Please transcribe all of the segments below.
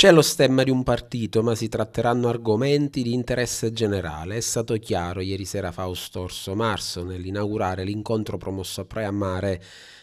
C'è lo stemma di un partito, ma si tratteranno argomenti di interesse generale. È stato chiaro ieri sera Fausto Orso Marso nell'inaugurare l'incontro promosso a Praia Mare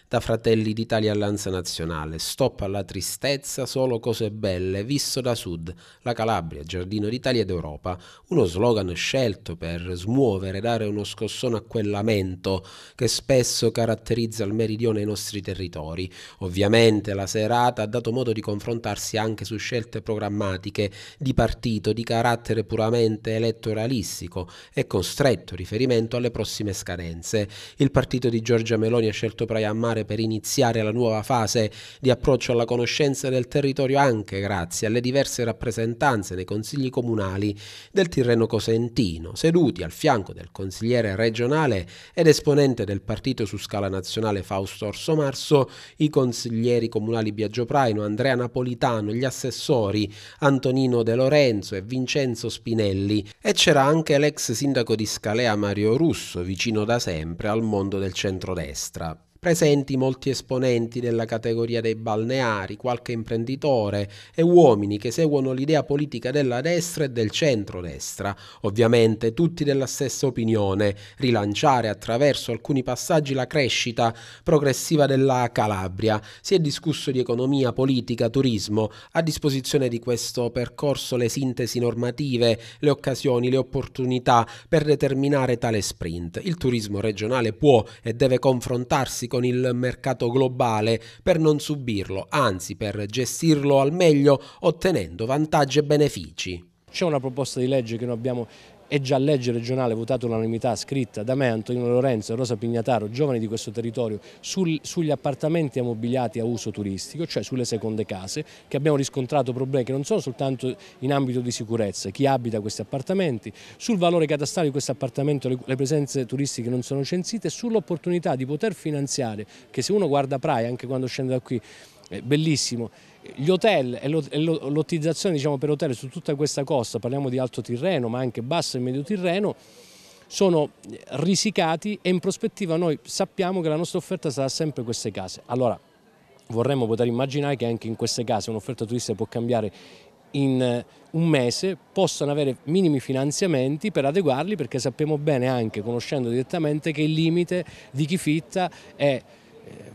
da Fratelli d'Italia all'Anza Nazionale. Stop alla tristezza, solo cose belle, visto da sud, la Calabria, giardino d'Italia ed Europa. Uno slogan scelto per smuovere, dare uno scossone a quel lamento che spesso caratterizza il meridione e i nostri territori. Ovviamente la serata ha dato modo di confrontarsi anche su scelte scelte programmatiche di partito di carattere puramente elettoralistico e con stretto riferimento alle prossime scadenze. Il partito di Giorgia Meloni ha scelto Praia Mare per iniziare la nuova fase di approccio alla conoscenza del territorio anche grazie alle diverse rappresentanze nei consigli comunali del Tirreno Cosentino, seduti al fianco del consigliere regionale ed esponente del partito su scala nazionale Fausto Orso Marso, i consiglieri comunali Biagio Praino, Andrea Napolitano, gli assessori Mori, Antonino De Lorenzo e Vincenzo Spinelli e c'era anche l'ex sindaco di Scalea Mario Russo, vicino da sempre al mondo del centrodestra presenti molti esponenti della categoria dei balneari, qualche imprenditore e uomini che seguono l'idea politica della destra e del centro-destra. ovviamente tutti della stessa opinione, rilanciare attraverso alcuni passaggi la crescita progressiva della Calabria. Si è discusso di economia, politica, turismo, a disposizione di questo percorso le sintesi normative, le occasioni, le opportunità per determinare tale sprint. Il turismo regionale può e deve confrontarsi con con il mercato globale per non subirlo, anzi per gestirlo al meglio ottenendo vantaggi e benefici. C'è una proposta di legge che noi abbiamo è già legge regionale votata all'unanimità scritta da me, Antonino Lorenzo e Rosa Pignataro, giovani di questo territorio, sul, sugli appartamenti ammobiliati a uso turistico, cioè sulle seconde case, che abbiamo riscontrato problemi che non sono soltanto in ambito di sicurezza, chi abita questi appartamenti, sul valore catastale di questo appartamento le, le presenze turistiche non sono censite, sull'opportunità di poter finanziare, che se uno guarda Praia anche quando scende da qui, è bellissimo, gli hotel e lottizzazione diciamo, per hotel su tutta questa costa, parliamo di Alto Tirreno ma anche Basso e Medio Tirreno, sono risicati e in prospettiva noi sappiamo che la nostra offerta sarà sempre queste case. Allora vorremmo poter immaginare che anche in queste case un'offerta turistica può cambiare in eh, un mese, possano avere minimi finanziamenti per adeguarli perché sappiamo bene anche, conoscendo direttamente, che il limite di chi fitta è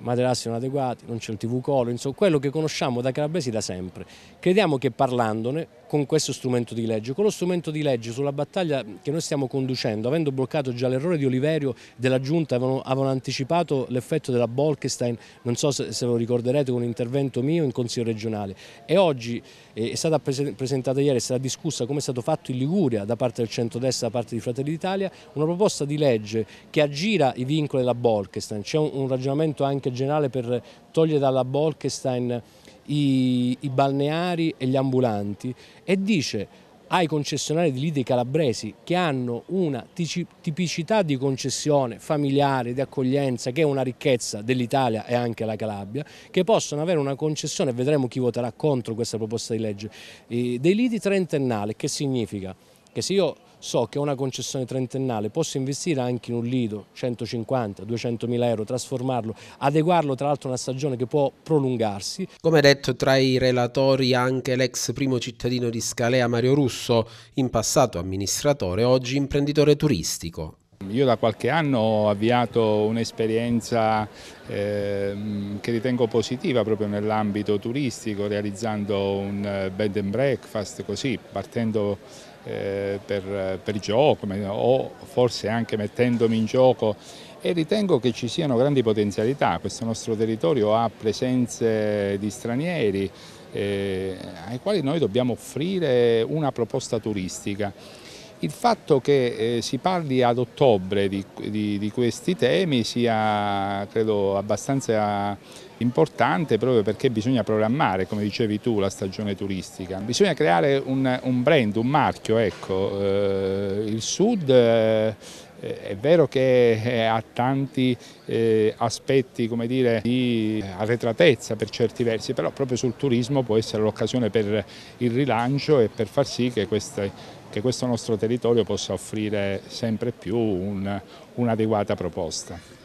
materassi non adeguati, non c'è il tv colo, insomma quello che conosciamo da Calabresi da sempre. Crediamo che parlandone con questo strumento di legge, con lo strumento di legge sulla battaglia che noi stiamo conducendo, avendo bloccato già l'errore di Oliverio della Giunta, avevano, avevano anticipato l'effetto della Bolkestein, non so se, se, lo ricorderete, con un intervento mio in Consiglio regionale e oggi eh, è stata presentata ieri, è stata discussa come è stato fatto in Liguria da parte del centrodestra, da parte di Fratelli d'Italia, una proposta di legge che aggira i vincoli della Bolkestein, c'è un, un ragionamento anche generale per togliere dalla Bolkestein i, i balneari e gli ambulanti e dice ai concessionari di lidi calabresi che hanno una tipicità di concessione familiare, di accoglienza, che è una ricchezza dell'Italia e anche la Calabria, che possono avere una concessione, vedremo chi voterà contro questa proposta di legge, eh, dei lidi trentennale, che significa che se io so che una concessione trentennale posso investire anche in un lido 150-200 mila euro, trasformarlo, adeguarlo tra l'altro a una stagione che può prolungarsi. Come detto tra i relatori anche l'ex primo cittadino di Scalea Mario Russo, in passato amministratore, oggi imprenditore turistico, io da qualche anno ho avviato un'esperienza ehm, che ritengo positiva proprio nell'ambito turistico, realizzando un bed and breakfast così, partendo eh, per, per, gioco o forse anche mettendomi in gioco e ritengo che ci siano grandi potenzialità, questo nostro territorio ha presenze di stranieri eh, ai quali noi dobbiamo offrire una proposta turistica. Il fatto che eh, si parli ad ottobre di, di, di, questi temi sia credo abbastanza importante proprio perché bisogna programmare, come dicevi tu, la stagione turistica. Bisogna creare un, un brand, un marchio, ecco. eh, il Sud eh, eh, è vero che eh, ha tanti eh, aspetti dire, di arretratezza per certi versi, però proprio sul turismo può essere l'occasione per il rilancio e per far sì che, queste, che questo nostro territorio possa offrire sempre più un, un'adeguata proposta.